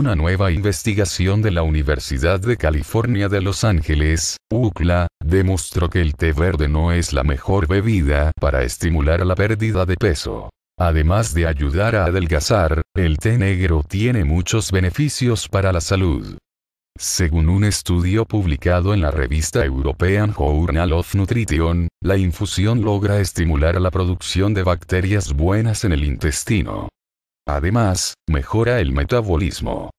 una nueva investigación de la Universidad de California de Los Ángeles, UCLA, demostró que el té verde no es la mejor bebida para estimular la pérdida de peso. Además de ayudar a adelgazar, el té negro tiene muchos beneficios para la salud. Según un estudio publicado en la revista European Journal of Nutrition, la infusión logra estimular la producción de bacterias buenas en el intestino. Además, mejora el metabolismo.